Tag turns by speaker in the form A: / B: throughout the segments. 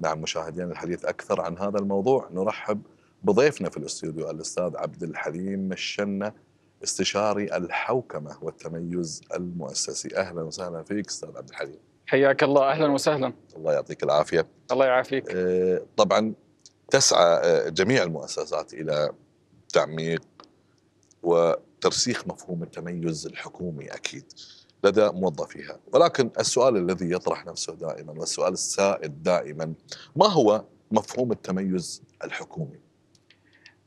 A: نعم مشاهدينا الحديث أكثر عن هذا الموضوع نرحب بضيفنا في الاستوديو الأستاذ عبد الحليم الشنة استشاري الحوكمة والتميز المؤسسي أهلا وسهلا فيك أستاذ عبد الحليم
B: حياك الله أهلا وسهلا
A: الله يعطيك العافية الله يعافيك آه، طبعا تسعى آه، جميع المؤسسات إلى تعميق وترسيخ مفهوم التميز الحكومي أكيد لدى موظفيها ولكن السؤال الذي يطرح نفسه دائما والسؤال السائد دائما ما هو مفهوم التميز الحكومي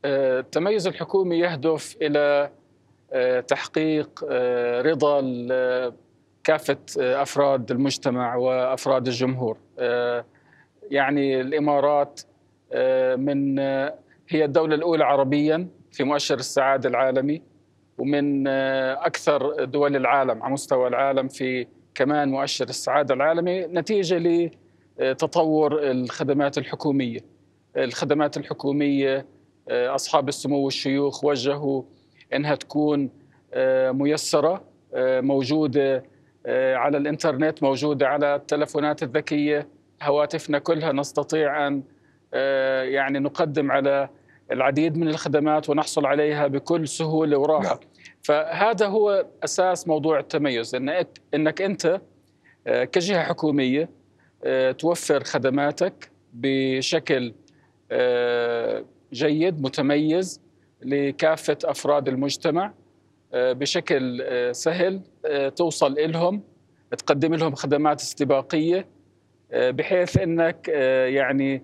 B: آه، التميز الحكومي يهدف الى آه، تحقيق آه، رضا كافه افراد المجتمع وافراد الجمهور يعني الامارات من هي الدوله الاولى عربيا في مؤشر السعاده العالمي ومن آه، اكثر دول العالم على مستوى العالم في كمان مؤشر السعاده العالمي نتيجه لتطور آه، الخدمات الحكوميه. الخدمات الحكوميه آه، اصحاب السمو والشيوخ وجهوا انها تكون ميسره موجوده على الانترنت موجوده على التلفونات الذكيه هواتفنا كلها نستطيع ان يعني نقدم على العديد من الخدمات ونحصل عليها بكل سهولة وراحة نعم. فهذا هو أساس موضوع التميز إنك, إنك أنت آه، كجهة حكومية آه، توفر خدماتك بشكل آه، جيد متميز لكافة أفراد المجتمع بشكل سهل توصل إلهم تقدم لهم خدمات استباقية بحيث أنك يعني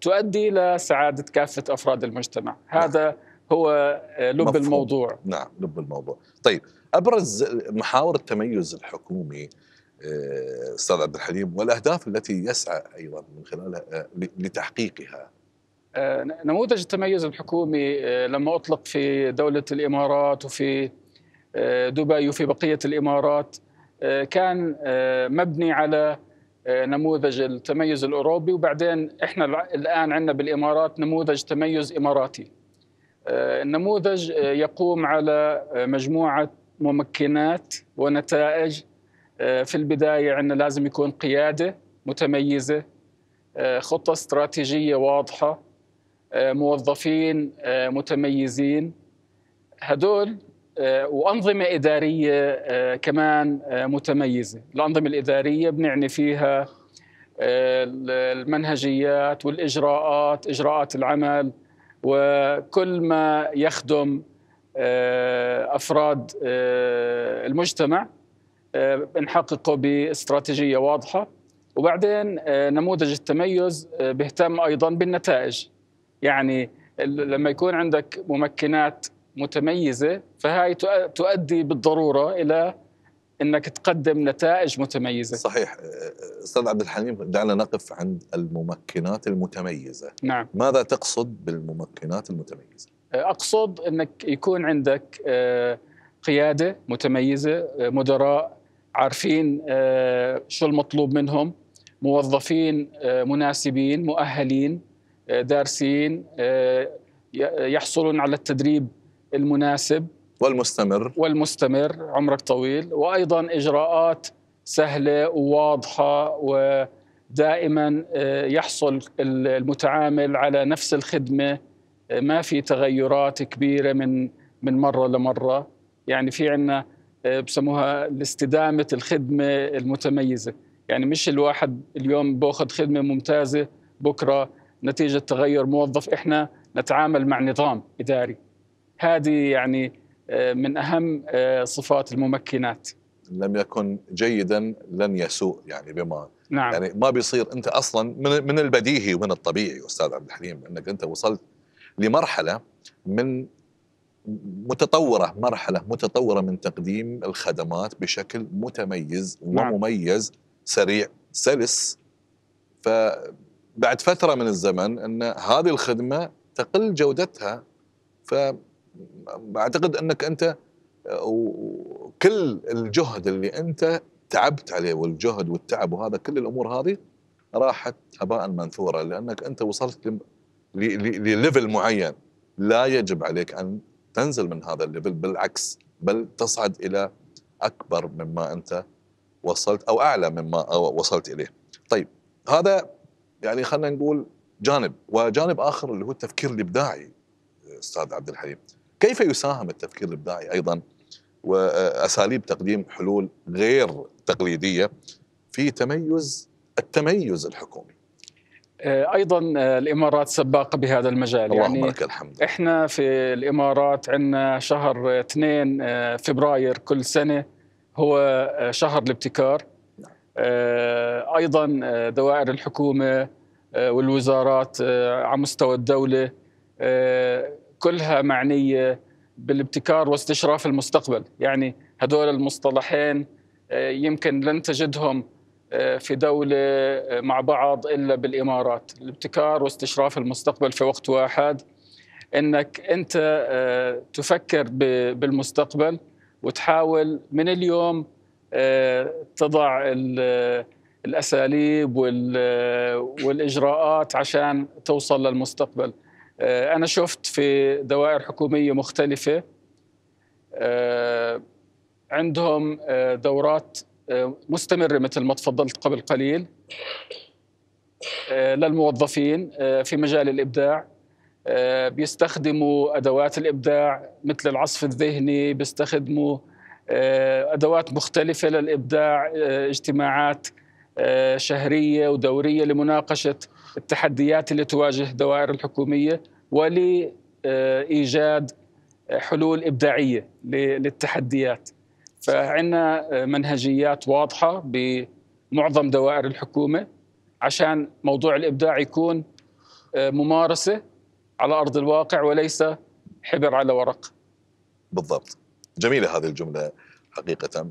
B: تؤدي الى سعاده كافه افراد المجتمع، هذا نعم. هو آه، لب مفهوم. الموضوع نعم لب الموضوع،
A: طيب ابرز محاور التميز الحكومي آه، استاذ عبد الحليم والاهداف التي يسعى ايضا من خلالها آه، لتحقيقها
B: نموذج التميز الحكومي لما اطلق في دوله الامارات وفي دبي وفي بقيه الامارات كان مبني على آه، نموذج التميز الاوروبي وبعدين احنا الان عندنا بالامارات نموذج تميز اماراتي. آه، النموذج آه، يقوم على مجموعه ممكنات ونتائج في البدايه عندنا لازم يكون قياده متميزه خطه استراتيجيه واضحه موظفين متميزين هدول آه، وانظمه اداريه آه، كمان آه، متميزه، الانظمه الاداريه بنعني فيها المنهجيات والاجراءات، اجراءات العمل وكل ما يخدم افراد المجتمع بنحققه باستراتيجيه واضحه وبعدين نموذج التميز بيهتم ايضا بالنتائج يعني لما يكون عندك ممكنات متميزه فهي تؤدي بالضروره الى انك تقدم نتائج متميزه صحيح استاذ عبد
A: الحليم دعنا نقف عند الممكنات المتميزه نعم ماذا تقصد بالممكنات المتميزه
B: اقصد انك يكون عندك قياده متميزه مدراء عارفين شو المطلوب منهم موظفين مناسبين مؤهلين دارسين يحصلون على التدريب المناسب والمستمر والمستمر عمرك طويل وايضا اجراءات سهله وواضحه ودائما آه، يحصل المتعامل على نفس الخدمه آه، ما في تغيرات كبيره من من مره لمره يعني في عندنا آه، بسموها استدامه الخدمه المتميزه يعني مش الواحد اليوم باخذ خدمه ممتازه بكره نتيجه تغير موظف احنا نتعامل مع نظام اداري هذه يعني آه، من أهم آه، صفات الممكنات لم يكن جيدا لن يسوء يعني بما نعم.
A: يعني ما بيصير انت اصلا من من البديهي ومن الطبيعي استاذ عبد الحليم انك انت وصلت لمرحله من متطوره مرحله متطوره من تقديم الخدمات بشكل متميز نعم. ومميز سريع سلس فبعد فتره من الزمن ان هذه الخدمه تقل جودتها ف اعتقد انك انت آه، وكل الجهد اللي انت تعبت عليه والجهد والتعب وهذا كل الامور هذه راحت هباء منثورا لانك انت وصلت لليفل معين لا يجب عليك ان تنزل من هذا الليفل بالعكس بل تصعد الى اكبر مما انت وصلت او اعلى مما آه، وصلت اليه. طيب هذا يعني خلينا نقول جانب وجانب اخر اللي هو التفكير الابداعي استاذ عبد الحليم. كيف يساهم التفكير الابداعي ايضا واساليب تقديم حلول غير تقليديه في تميز التميز الحكومي
B: آه، ايضا آه، الامارات سباقه بهذا المجال اللهم يعني لك الحمد احنا في الامارات عندنا شهر 2 آه، فبراير كل سنه هو شهر الابتكار نعم. ايضا دوائر الحكومه والوزارات على مستوى الدوله كلها معنيه بالابتكار واستشراف المستقبل يعني هذول المصطلحين آه، يمكن لن تجدهم آه، في دولة آه، مع بعض إلا بالإمارات الابتكار واستشراف المستقبل في وقت واحد أنك أنت تفكر بالمستقبل وتحاول من اليوم تضع الأساليب والإجراءات عشان توصل للمستقبل آه، أنا شفت في دوائر حكومية مختلفة آه، عندهم آه، دورات مستمرة مثل ما تفضلت قبل قليل للموظفين في مجال الإبداع بيستخدموا أدوات الإبداع مثل العصف الذهني بيستخدموا أدوات مختلفة للإبداع اجتماعات شهرية ودورية لمناقشة التحديات اللي تواجه الدوائر الحكوميه ولايجاد آه، حلول ابداعيه للتحديات فعندنا آه، منهجيات واضحه بمعظم دوائر الحكومه عشان موضوع الابداع يكون آه، ممارسه على ارض الواقع وليس حبر على ورق
A: بالضبط جميله هذه الجمله حقيقه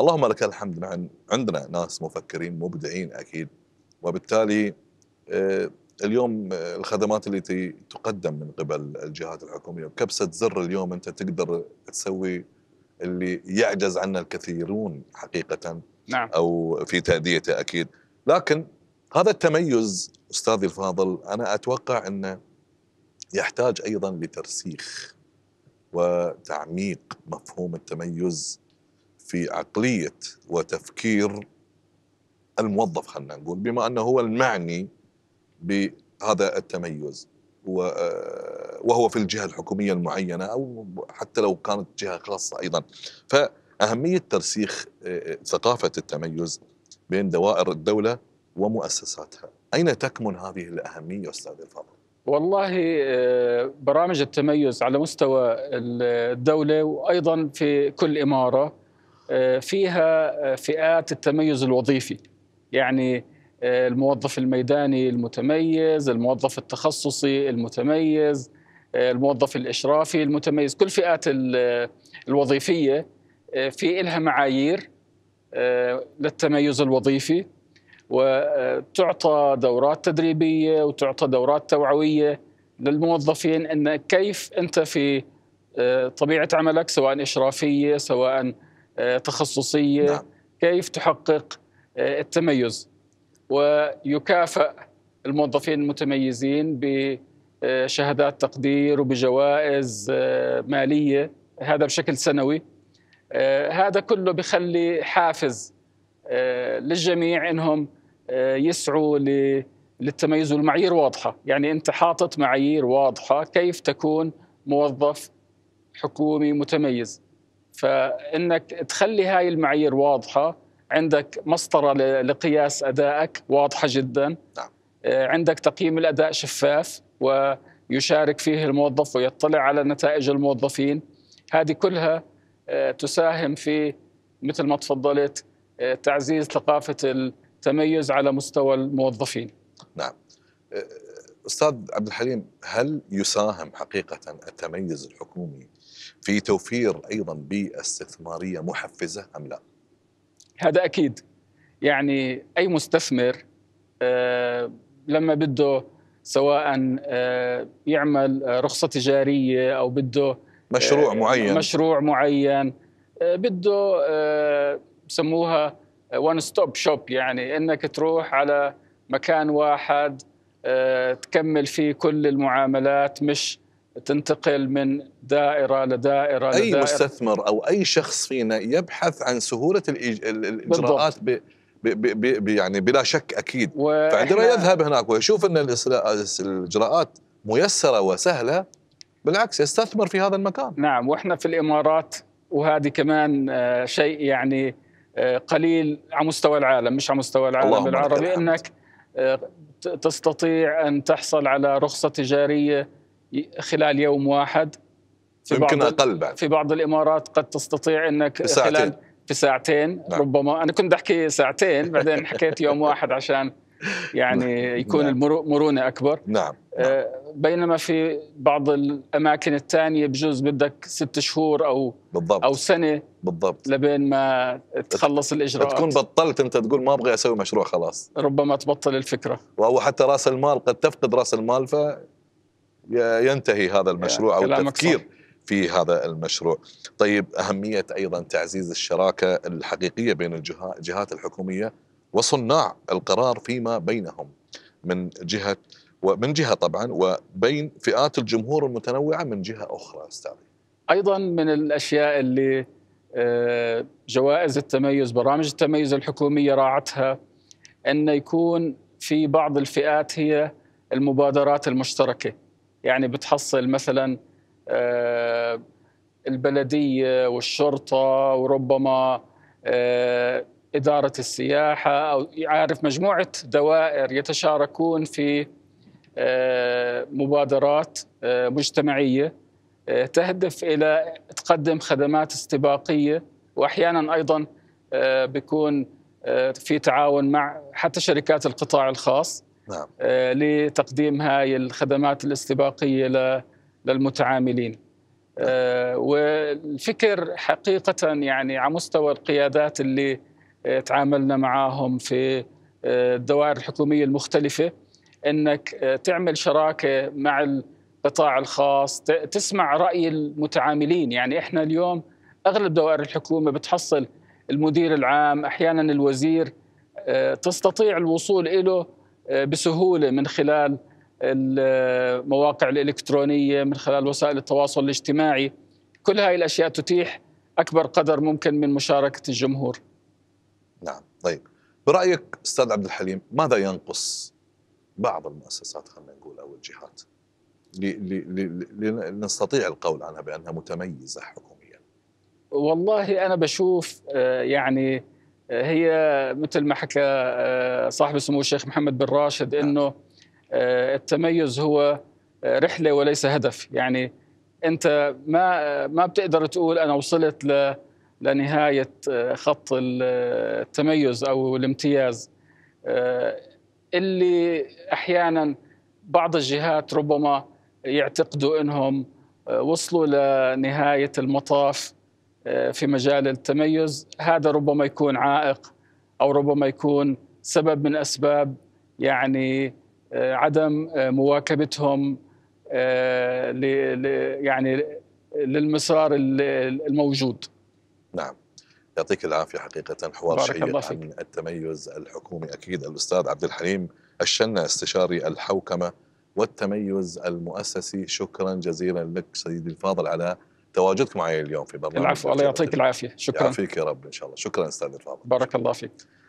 A: اللهم لك الحمد عندنا ناس مفكرين مبدعين اكيد وبالتالي آه، اليوم آه، الخدمات اللي تقدم من قبل الجهات الحكوميه بكبسه زر اليوم انت تقدر تسوي اللي يعجز عنه الكثيرون حقيقه نعم. او في تاديته اكيد لكن هذا التميز استاذي الفاضل انا اتوقع انه يحتاج ايضا لترسيخ وتعميق مفهوم التميز في عقليه وتفكير الموظف خلينا نقول بما انه هو المعني بهذا التميز آه، وهو في الجهة الحكومية المعينة أو حتى لو كانت جهة خاصة أيضا فأهمية ترسيخ آه، آه، ثقافة التميز بين دوائر الدولة ومؤسساتها أين تكمن هذه الأهمية أستاذ الفاضل؟
B: والله برامج التميز على مستوى الدولة وأيضا في كل إمارة فيها فئات التميز الوظيفي يعني الموظف الميداني المتميز الموظف التخصصي المتميز الموظف الإشرافي المتميز كل فئات الوظيفية آه، في إلها معايير آه، للتميز الوظيفي وتعطى آه، دورات تدريبية وتعطى دورات توعوية للموظفين أن كيف أنت في طبيعة عملك سواء إشرافية سواء تخصصية نعم. كيف تحقق التميز ويكافئ الموظفين المتميزين بشهادات تقدير وبجوائز آه، ماليه هذا بشكل سنوي آه، هذا كله بخلي حافز آه، للجميع انهم يسعوا للتميز والمعايير واضحه يعني انت حاطط معايير واضحه كيف تكون موظف حكومي متميز فانك تخلي هاي المعايير واضحه عندك مسطرة لقياس أدائك واضحة جدا نعم. آه، عندك تقييم الأداء شفاف ويشارك فيه الموظف ويطلع على نتائج الموظفين هذه كلها آه، تساهم في مثل ما تفضلت آه، تعزيز ثقافة التميز على مستوى الموظفين نعم
A: أستاذ عبد الحليم هل يساهم حقيقة التميز
B: الحكومي
A: في توفير أيضا بيئة استثمارية محفزة أم لا؟
B: هذا اكيد يعني اي مستثمر آه، لما بده سواء آه، يعمل آه، رخصه تجاريه او بده مشروع معين مشروع معين بده بسموها وان ستوب شوب يعني انك تروح على مكان واحد تكمل فيه كل المعاملات مش تنتقل من دائره لدائره اي لدائرة مستثمر
A: او اي شخص فينا يبحث عن سهوله الاجراءات بالضبط. ب ب يعني بلا شك اكيد فعندما يذهب هناك ويشوف ان الاجراءات ميسره وسهله
B: بالعكس يستثمر في هذا المكان نعم واحنا في الامارات وهذه كمان آه، شيء يعني آه، قليل على مستوى العالم مش على مستوى العالم العربي انك آه، تستطيع ان تحصل على رخصه تجاريه خلال يوم واحد في يمكن بعض اقل بعد في بعض الامارات قد تستطيع انك ساعتين. خلال في ساعتين نعم. ربما انا كنت احكي ساعتين بعدين حكيت يوم واحد عشان يعني نعم. يكون نعم. المرونه اكبر نعم. نعم بينما في بعض الاماكن الثانيه بجوز بدك ست شهور او بالضبط. او سنه بالضبط لبين ما تخلص الاجراءات تكون
A: بطلت انت
B: تقول ما ابغى اسوي مشروع خلاص ربما
A: تبطل الفكره وهو حتى راس المال قد تفقد راس المال ف ينتهي هذا المشروع او التفكير في هذا المشروع طيب أهمية أيضا تعزيز الشراكة الحقيقية بين الجهات الحكومية وصناع القرار فيما بينهم من جهة ومن جهة طبعا وبين فئات الجمهور المتنوعة من جهة أخرى أستاذي
B: أيضا من الأشياء اللي آه، جوائز التميز برامج التميز الحكومية راعتها أن يكون في بعض الفئات هي المبادرات المشتركة يعني بتحصل مثلا آه، البلديه والشرطه وربما آه، اداره السياحه او عارف مجموعه دوائر يتشاركون في آه، مبادرات مجتمعيه تهدف الى تقدم خدمات استباقيه واحيانا ايضا بيكون في تعاون مع حتى شركات القطاع الخاص نعم. آه، لتقديم هاي الخدمات الاستباقية للمتعاملين آه، والفكر حقيقة يعني على مستوى القيادات اللي آه، تعاملنا معاهم في الدوائر الحكومية المختلفة أنك تعمل شراكة مع القطاع الخاص تسمع رأي المتعاملين يعني إحنا اليوم أغلب دوائر الحكومة بتحصل المدير العام أحيانا الوزير تستطيع الوصول إله آه، بسهوله من خلال المواقع الالكترونيه من خلال وسائل التواصل الاجتماعي كل هاي الاشياء تتيح اكبر قدر ممكن من مشاركه الجمهور
A: نعم طيب برايك استاذ عبد الحليم ماذا ينقص بعض المؤسسات خلينا نقول او الجهات لنستطيع القول عنها بانها متميزه حكوميا
B: والله انا بشوف آه، يعني هي مثل ما حكى آه، صاحب السمو الشيخ محمد بن راشد نعم. انه آه، التميز هو آه، رحله وليس هدف يعني انت ما ما بتقدر تقول انا وصلت ل لنهايه خط التميز او الامتياز اللي احيانا بعض الجهات ربما يعتقدوا انهم وصلوا لنهايه المطاف آه، في مجال التميز هذا ربما يكون عائق او ربما يكون سبب من اسباب يعني آه، عدم آه، مواكبتهم يعني للمسار الموجود نعم
A: يعطيك العافية حقيقة حوار شيق عن التميز الحكومي أكيد الأستاذ عبد الحليم الشنا استشاري الحوكمة والتميز المؤسسي شكرا جزيلا لك سيدي الفاضل على تواجدك معي اليوم في برنامج العفو الله يعطيك العافيه شكرا يعافيك يا رب ان شاء الله شكرا استاذ فاضل بارك الله فيك